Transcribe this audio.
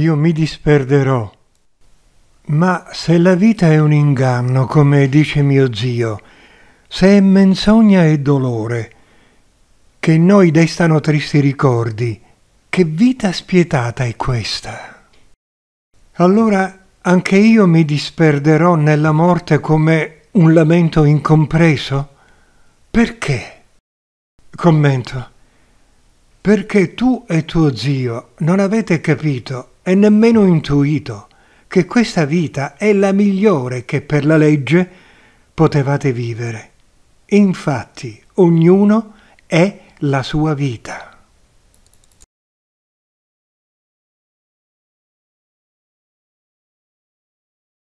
io mi disperderò. Ma se la vita è un inganno, come dice mio zio, se è menzogna e dolore, che in noi destano tristi ricordi, che vita spietata è questa? Allora anche io mi disperderò nella morte come un lamento incompreso? Perché? Commento. Perché tu e tuo zio non avete capito e nemmeno intuito che questa vita è la migliore che per la legge potevate vivere. Infatti ognuno è la sua vita.